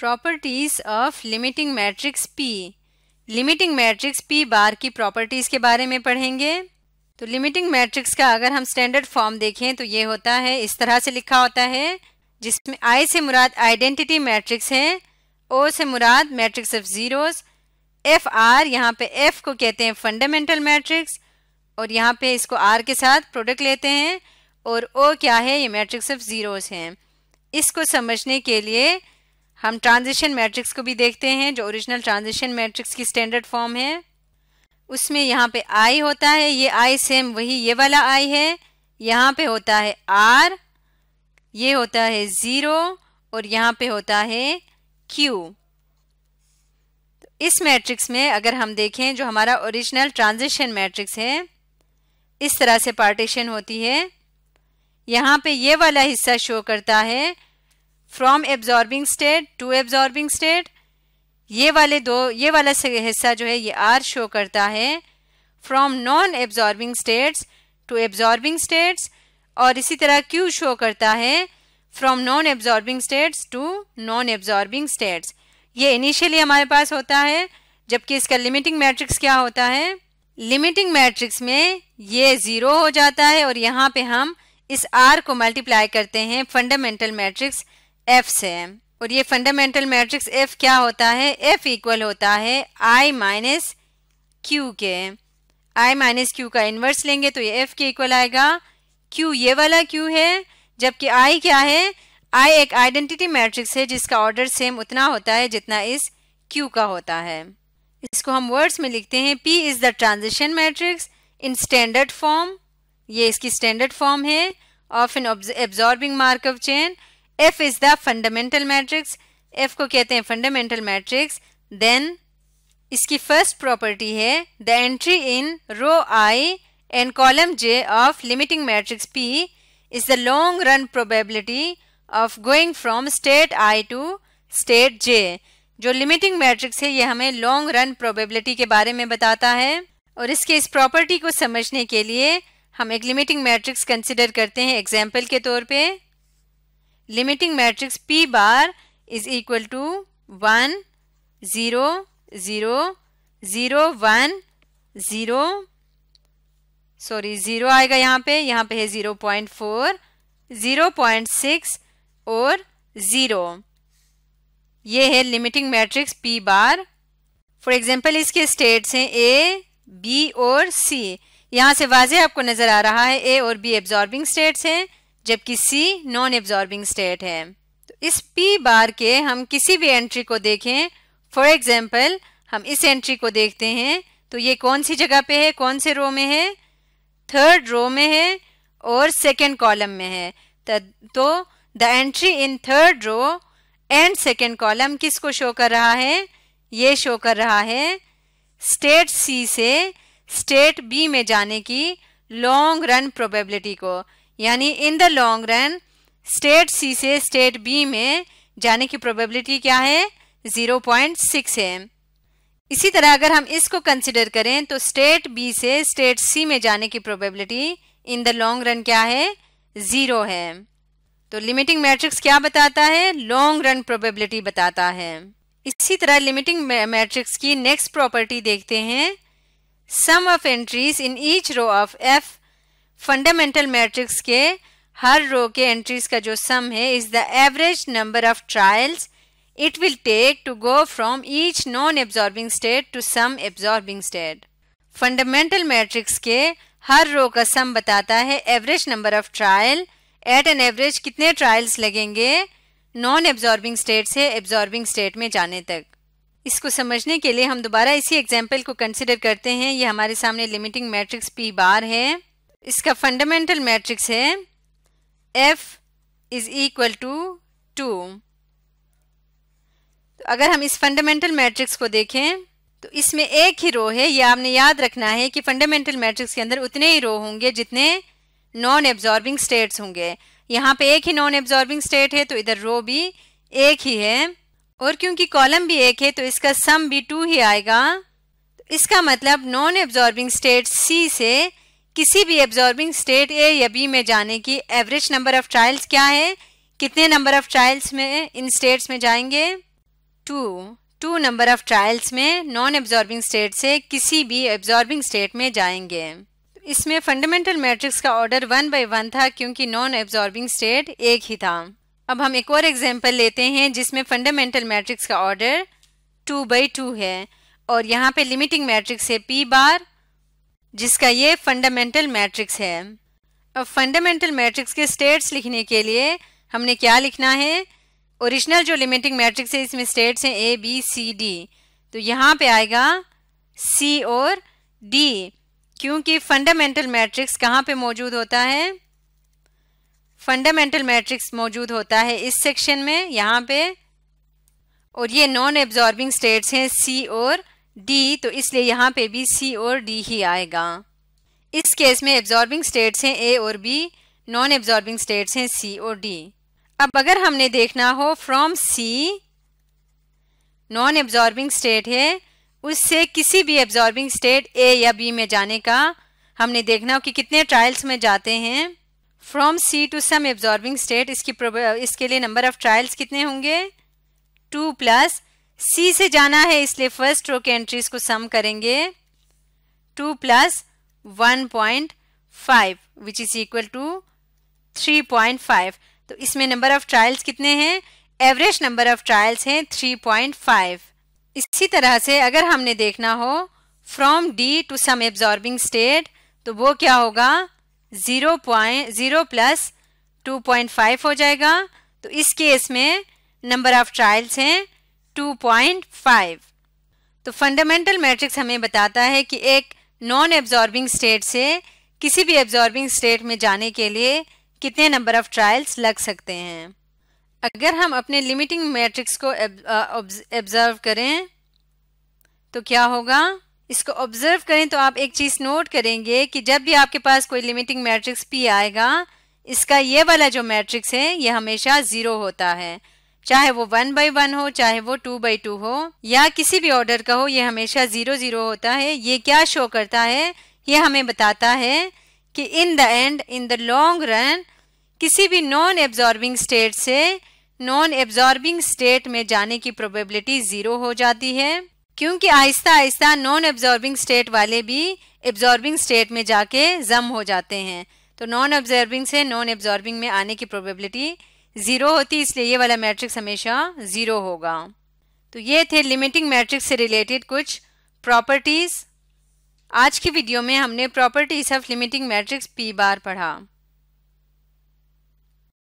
Properties of limiting matrix P limiting matrix P bar की properties के बारे में पढ़ेंगे तो लिमिटिंग मैट्रिक्स का अगर हम स्टैंडर्ड फॉर्म देखें तो ये होता है इस तरह से लिखा होता है जिसमें आई से मुराद आइडेंटिटी मैट्रिक्स है ओ से मुराद matrix of zeros F R यहाँ पे एफ को कहते हैं फंडामेंटल मैट्रिक्स और यहाँ पे इसको आर के साथ प्रोडक्ट लेते हैं और ओ क्या है ये मैट्रिक्स ऑफ जीरोस हैं इसको समझने के लिए हम ट्रांजिशन मैट्रिक्स को भी देखते हैं जो ओरिजिनल ट्रांजिशन मैट्रिक्स की स्टैंडर्ड फॉर्म है उसमें यहाँ पे आई होता है ये आई सेम वही ये वाला आई है यहाँ पे होता है आर ये होता है ज़ीरो और यहाँ पे होता है क्यू तो इस मैट्रिक्स में अगर हम देखें जो हमारा ओरिजिनल ट्रांजिशन मैट्रिक्स है इस तरह से पार्टीशन होती है यहाँ पे ये वाला हिस्सा शो करता है from absorbing state to absorbing state ये वाले दो ये वाला हिस्सा जो है ये आर शो करता है from non absorbing states to absorbing states और इसी तरह क्यू शो करता है from non absorbing states to non absorbing states ये इनिशियली हमारे पास होता है जबकि इसका लिमिटिंग मैट्रिक्स क्या होता है लिमिटिंग मैट्रिक्स में ये ज़ीरो हो जाता है और यहाँ पे हम इस आर को मल्टीप्लाई करते हैं फंडामेंटल मैट्रिक्स एफ से है और ये फंडामेंटल मैट्रिक्स एफ क्या होता है एफ इक्वल होता है आई माइनस क्यू के आई माइनस क्यू का इन्वर्स लेंगे तो ये एफ के इक्वल आएगा क्यू ये वाला क्यू है जबकि आई क्या है आई एक आइडेंटिटी मैट्रिक्स है जिसका ऑर्डर सेम उतना होता है जितना इस क्यू का होता है इसको हम वर्ड्स में लिखते हैं P is the transition matrix in standard form ये इसकी स्टैंडर्ड फॉर्म है of an absorbing Markov chain F is the fundamental matrix. F को कहते हैं fundamental matrix. Then इसकी first property है the entry in row I and column J of limiting matrix P is the long run probability of going from state I to state J. जो limiting matrix है ये हमें long run probability के बारे में बताता है और इसके इस प्रॉपर्टी को समझने के लिए हम एक लिमिटिंग मैट्रिक्स कंसिडर करते हैं एग्जाम्पल के तौर पे limiting matrix P bar is equal to one zero zero zero one zero sorry zero आएगा यहाँ पे यहाँ पे है zero point four zero point six और ज़ीरो ये है limiting matrix P bar for example इसके स्टेट्स हैं ए बी और सी यहाँ से वाजे आपको नज़र आ रहा है ए और बी एब्जॉर्बिंग स्टेट्स हैं जबकि सी नॉन एब्जॉर्बिंग स्टेट है तो इस पी बार के हम किसी भी एंट्री को देखें फॉर एग्जाम्पल हम इस एंट्री को देखते हैं तो ये कौन सी जगह पे है कौन से रो में है थर्ड रो में है और सेकेंड कॉलम में है तो the entry in third row and second column किसको शो कर रहा है ये शो कर रहा है स्टेट सी से स्टेट बी में जाने की लॉन्ग रन प्रोबेबिलिटी को यानी in the long run state C से स्टेट बी में जाने की प्रोबेबिलिटी क्या है 0.6 है इसी तरह अगर हम इसको कंसिडर करें तो स्टेट बी से स्टेट सी में जाने की probability in the long run क्या है ज़ीरो है तो लिमिटिंग मैट्रिक्स क्या बताता है लॉन्ग रन प्रोबेबिलिटी बताता है इसी तरह लिमिटिंग मैट्रिक्स की नेक्स्ट प्रॉपर्टी देखते हैं sum of entries in each row of F fundamental matrix के हर रो के एंट्रीज का जो सम है is the average number of trials it will take to go from each non absorbing state to some absorbing state fundamental matrix के हर row का sum बताता है average number of trial at an average कितने trials लगेंगे non absorbing state से absorbing state में जाने तक इसको समझने के लिए हम दोबारा इसी एग्जाम्पल को कंसिडर करते हैं ये हमारे सामने लिमिटिंग मैट्रिक्स पी बार है इसका फंडामेंटल मैट्रिक्स है F is equal to two तो अगर हम इस फंडामेंटल मैट्रिक्स को देखें तो इसमें एक ही रो है यह आपने याद रखना है कि फंडामेंटल मैट्रिक्स के अंदर उतने ही रो होंगे जितने नॉन एब्जॉर्बिंग स्टेट्स होंगे यहाँ पे एक ही नॉन एब्जॉर्बिंग स्टेट है तो इधर रो भी एक ही है और क्योंकि कॉलम भी एक है तो इसका सम भी टू ही आएगा तो इसका मतलब नॉन एब्जॉर्बिंग स्टेट सी से किसी भी एब्जॉर्बिंग स्टेट ए या बी में जाने की एवरेज नंबर ऑफ ट्रायल्स क्या है कितने नंबर ऑफ ट्रायल्स में इन स्टेट्स में जाएंगे two two number of trials में नॉन एब्जॉर्बिंग स्टेट से किसी भी एब्जॉर्बिंग स्टेट में जाएंगे इसमें फंडामेंटल मैट्रिक्स का ऑर्डर वन बाई वन था क्योंकि नॉन एब्जॉर्बिंग स्टेट एक ही था अब हम एक और एग्जाम्पल लेते हैं जिसमें फंडामेंटल मैट्रिक्स का ऑर्डर टू बाई टू है और यहाँ पे लिमिटिंग मैट्रिक्स है पी बार जिसका ये फंडामेंटल मैट्रिक्स है अब फंडामेंटल मैट्रिक्स के स्टेट्स लिखने के लिए हमने क्या लिखना है ओरिजिनल जो लिमिटिंग मैट्रिक्स है इसमें स्टेट्स हैं ए बी सी डी तो यहाँ पे आएगा सी और डी क्योंकि फंडामेंटल मैट्रिक्स कहाँ पे मौजूद होता है फंडामेंटल मैट्रिक्स मौजूद होता है इस सेक्शन में यहाँ पे और ये नॉन एब्जॉर्बिंग स्टेट्स हैं सी और डी तो इसलिए यहाँ पे भी सी और डी ही आएगा इस केस में एब्जॉर्बिंग स्टेट्स हैं ए और बी नॉन एब्जॉर्बिंग स्टेट्स हैं सी और डी अब अगर हमने देखना हो from C non absorbing state है उससे किसी भी एब्जॉर्बिंग स्टेट ए या बी में जाने का हमने देखना हो कि कितने ट्रायल्स में जाते हैं from C to some absorbing state इसकी इसके लिए नंबर ऑफ ट्रायल्स कितने होंगे टू प्लस सी से जाना है इसलिए फर्स्ट रो के एंट्रीज को सम करेंगे two plus one point five which is equal to three point five तो इसमें नंबर ऑफ ट्रायल्स कितने हैं एवरेज नंबर ऑफ ट्रायल्स हैं थ्री पॉइंट फाइव इसी तरह से अगर हमने देखना हो from D to some absorbing state तो वो क्या होगा zero point zero plus two point five हो जाएगा तो इस केस में नंबर ऑफ ट्रायल्स हैं 2.5 तो फंडामेंटल मैट्रिक्स हमें बताता है कि एक नॉन एब्जॉर्बिंग स्टेट से किसी भी एब्जॉर्बिंग स्टेट में जाने के लिए कितने नंबर ऑफ ट्रायल्स लग सकते हैं अगर हम अपने लिमिटिंग मैट्रिक्स को ऑब्जर्व करें तो क्या होगा इसको ऑब्जर्व करें तो आप एक चीज़ नोट करेंगे कि जब भी आपके पास कोई लिमिटिंग मैट्रिक्स पी आएगा इसका ये वाला जो मैट्रिक्स है ये हमेशा ज़ीरो होता है चाहे वो वन बाई वन हो चाहे वो टू बाई टू हो या किसी भी ऑर्डर का हो ये हमेशा जीरो जीरो होता है ये क्या शो करता है ये हमें बताता है कि in the end in the long run किसी भी नॉन एब्जॉर्बिंग स्टेट से नॉन एब्जॉर्बिंग स्टेट में जाने की प्रोबेबिलिटी जीरो हो जाती है क्योंकि आहिस्ता आहिस्ता नॉन एब्जॉर्बिंग स्टेट वाले भी एब्जॉर्बिंग स्टेट में जाके जम हो जाते हैं तो नॉन एब्जॉर्बिंग से नॉन एब्जॉर्बिंग में आने की प्रोबेबिलिटी ज़ीरो होती इसलिए ये वाला मैट्रिक्स हमेशा ज़ीरो होगा तो ये थे लिमिटिंग मैट्रिक्स से रिलेटेड कुछ प्रॉपर्टीज़ आज की वीडियो में हमने properties of limiting matrix P bar पढ़ा